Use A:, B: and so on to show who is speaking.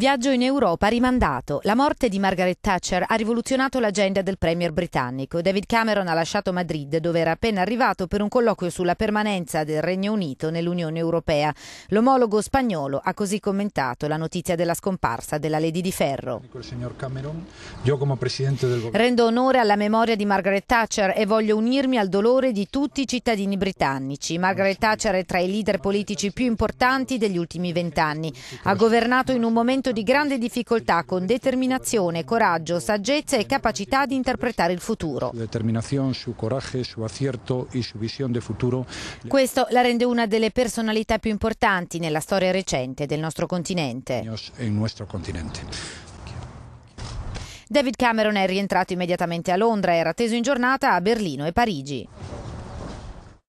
A: Viaggio in Europa rimandato. La morte di Margaret Thatcher ha rivoluzionato l'agenda del premier britannico. David Cameron ha lasciato Madrid, dove era appena arrivato, per un colloquio sulla permanenza del Regno Unito nell'Unione Europea. L'omologo spagnolo ha così commentato la notizia della scomparsa della Lady di Ferro. Rendo onore alla memoria di Margaret Thatcher e voglio unirmi al dolore di tutti i cittadini britannici. Margaret Thatcher è tra i leader politici più importanti degli ultimi vent'anni. Ha governato in un momento momento di grande difficoltà con determinazione, coraggio, saggezza e capacità di interpretare il futuro.
B: coraggio, acierto e visione futuro.
A: Questo la rende una delle personalità più importanti nella storia recente del nostro
B: continente.
A: David Cameron è rientrato immediatamente a Londra e era teso in giornata a Berlino e Parigi.